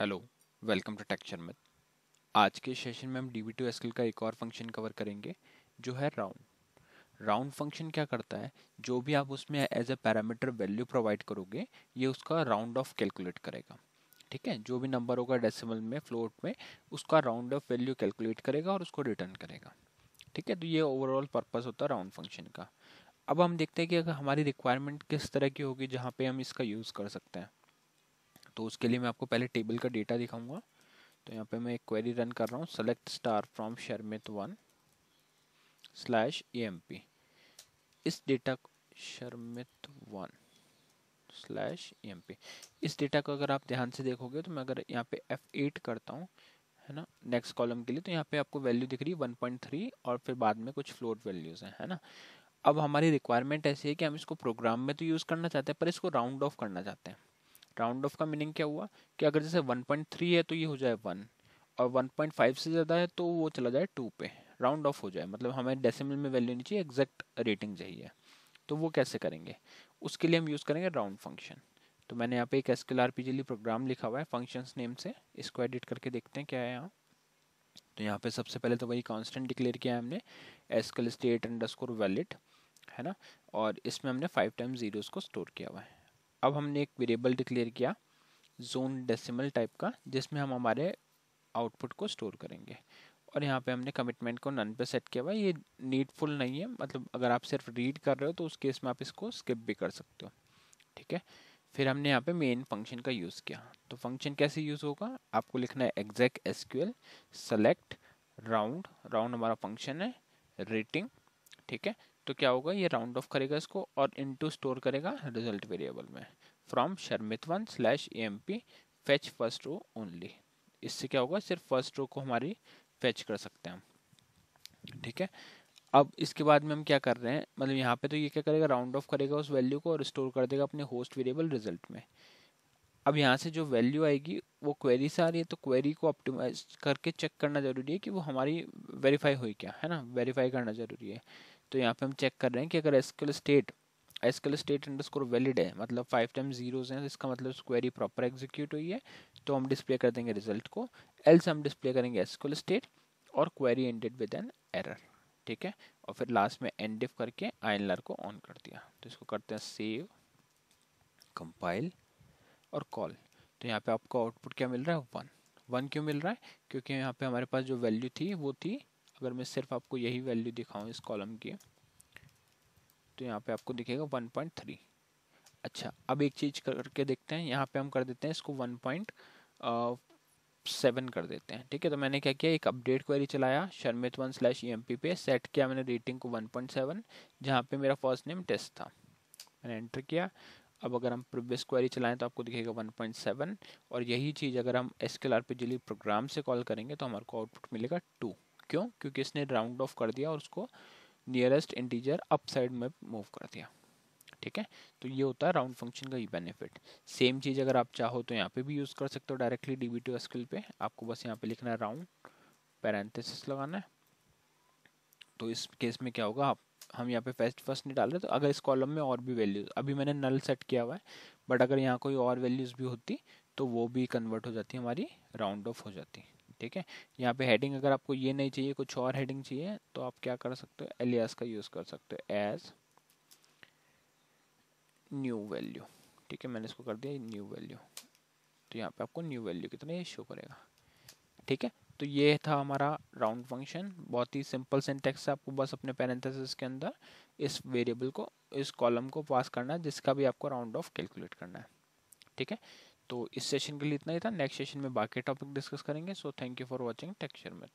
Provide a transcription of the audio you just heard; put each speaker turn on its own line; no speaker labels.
hello welcome to techture myth आज के session में हम डी बी टू एस्किल का एक और फंक्शन कवर करेंगे जो है राउंड राउंड फंक्शन क्या करता है जो भी आप उसमें as a parameter value provide करोगे ये उसका राउंड ऑफ कैलकुलेट करेगा ठीक है जो भी नंबर होगा डेसिमल में फ्लोट में उसका राउंड ऑफ वैल्यू कैलकुलेट करेगा और उसको रिटर्न करेगा ठीक है तो ये ओवरऑल पर्पज़ होता है राउंड फंक्शन का अब हम देखते हैं कि अगर हमारी रिक्वायरमेंट किस तरह की होगी जहाँ पे हम इसका यूज़ कर सकते हैं तो उसके लिए मैं आपको पहले टेबल का डेटा दिखाऊंगा तो यहाँ पे मैं एक क्वेरी रन कर रहा हूँ select star from Sharmit one slash A M P इस data Sharmit one slash E M P इस डेटा को अगर आप ध्यान से देखोगे तो मैं अगर यहाँ पे एफ एट करता हूँ है ना नेक्स्ट कॉलम के लिए तो यहाँ पे आपको वैल्यू दिख रही है वन पॉइंट थ्री और फिर बाद में कुछ फ्लोट वैल्यूज़ हैं है ना अब हमारी रिक्वायरमेंट ऐसी है कि हम इसको प्रोग्राम में तो यूज़ करना चाहते हैं पर इसको राउंड ऑफ करना चाहते हैं राउंड ऑफ का मीनिंग क्या हुआ कि अगर जैसे 1.3 है तो ये हो जाए 1 और 1.5 से ज़्यादा है तो वो चला जाए 2 पे राउंड ऑफ हो जाए मतलब हमें डेसिमल में वैल्यू नहीं चाहिए एग्जैक्ट रेटिंग चाहिए तो वो कैसे करेंगे उसके लिए हम यूज़ करेंगे राउंड फंक्शन तो मैंने यहाँ पे एक एस जी प्रोग्राम लिखा हुआ है फंक्शन नेम से इसको एडिट करके देखते हैं क्या है यहाँ तो यहाँ पे सबसे पहले तो वही कांस्टेंट डिक्लेयर किया है हमने SQL state underscore valid है ना और इसमें हमने फाइव टाइम जीरो को स्टोर किया हुआ है अब हमने एक वेरिएबल डिक्लेयर किया जोन डेसिमल टाइप का जिसमें हम हमारे आउटपुट को स्टोर करेंगे और यहाँ पे हमने कमिटमेंट को नन पे सेट किया हुआ ये नीडफुल नहीं है मतलब अगर आप सिर्फ रीड कर रहे हो तो उस केस में आप इसको स्किप भी कर सकते हो ठीक है फिर हमने यहाँ पे मेन फंक्शन का यूज़ किया तो फंक्शन कैसे यूज़ होगा आपको लिखना है exact as select round round हमारा फंक्शन है रेटिंग ठीक है तो क्या होगा ये राउंड ऑफ करेगा इसको और इनटू स्टोर करेगा रिजल्ट वेरिएबल में from one slash A M P fetch first row only इससे क्या होगा सिर्फ फर्स्ट रो को हमारी फैच कर सकते हैं हम ठीक है अब इसके बाद में हम क्या कर रहे हैं मतलब यहाँ पे तो ये क्या करेगा राउंड ऑफ करेगा उस वैल्यू को और स्टोर कर देगा अपने होस्ट वेरिएबल रिजल्ट में अब यहाँ से जो वैल्यू आएगी वो क्वेरी से आ रही है तो क्वेरी को ऑप्टिमाइज करके चेक करना जरूरी है कि वो हमारी वेरीफाई हुई क्या है ना वेरीफाई करना जरूरी है तो यहाँ पे हम चेक कर रहे हैं कि अगर SQL state SQL state underscore valid है मतलब फाइव टाइम जीरोज हैं तो इसका मतलब क्वेरी प्रॉपर एग्जीक्यूट हुई है तो हम डिस्प्ले कर देंगे रिजल्ट को एल्स हम डिस्प्ले करेंगे एसक्यूएल स्टेट और query ended with an error ठीक है और फिर लास्ट में एंड डिफ करके आई को ऑन कर दिया तो इसको करते हैं सेव कंपाइल और कॉल तो यहाँ पे आपको आउटपुट क्या मिल रहा है वन वन क्यों मिल रहा है क्योंकि यहाँ पे हमारे पास जो वैल्यू थी वो थी अगर मैं सिर्फ आपको यही वैल्यू दिखाऊँ इस कॉलम की तो यहाँ पे आपको दिखेगा वन पॉइंट थ्री अच्छा अब एक चीज़ करके देखते हैं यहाँ पे हम कर देते हैं इसको वन पॉइंट सेवन कर देते हैं ठीक है तो मैंने क्या किया एक अपडेट क्वेरी चलाया शर्मित वन स्लैश ई पे सेट किया मैंने रेटिंग को वन पॉइंट सेवन जहाँ पर मेरा फर्स्ट नेम टेस्ट था मैंने एंटर किया अब अगर हम प्रीवियस क्वेरी चलाएं तो आपको दिखेगा वन पॉइंट सेवन और यही चीज़ अगर हम एस पे जिली प्रोग्राम से कॉल करेंगे तो हमारे को आउटपुट मिलेगा टू क्यों क्योंकि इसने राउंड ऑफ कर दिया और उसको नियरेस्ट इंटीजर अप साइड में मूव कर दिया ठीक है तो ये होता है राउंड फंक्शन का ही बेनिफिट सेम चीज़ अगर आप चाहो तो यहाँ पे भी यूज़ कर सकते हो डायरेक्टली डी बी टू पे आपको बस यहाँ पे लिखना है राउंड पैरेंथेसिस लगाना है तो इस केस में क्या होगा आप हम यहाँ पे फर्स्ट फर्स्ट नहीं डाल रहे तो अगर इस कॉलम में और भी वैल्यूज अभी मैंने नल सेट किया हुआ है बट अगर यहाँ कोई और वैल्यूज भी होती तो वो भी कन्वर्ट हो जाती हमारी राउंड ऑफ हो जाती ठीक है यहाँ पे हेडिंग अगर आपको ये नहीं चाहिए कुछ और हेडिंग चाहिए तो आप क्या कर सकते हो एलियास का यूज़ कर सकते हो एज न्यू वैल्यू ठीक है मैंने इसको कर दिया न्यू वैल्यू तो यहाँ पे आपको न्यू वैल्यू कितना ये शो करेगा ठीक है तो ये था हमारा राउंड फंक्शन बहुत ही सिंपल सिंटेक्स है आपको बस अपने पैरेंथेसिस के अंदर इस वेरिएबल को इस कॉलम को पास करना है जिसका भी आपको राउंड ऑफ कैलकुलेट करना है ठीक है तो इस सेशन के लिए इतना ही था नेक्स्ट सेशन में बाकी टॉपिक डिस्कस करेंगे so thank you for watching techture में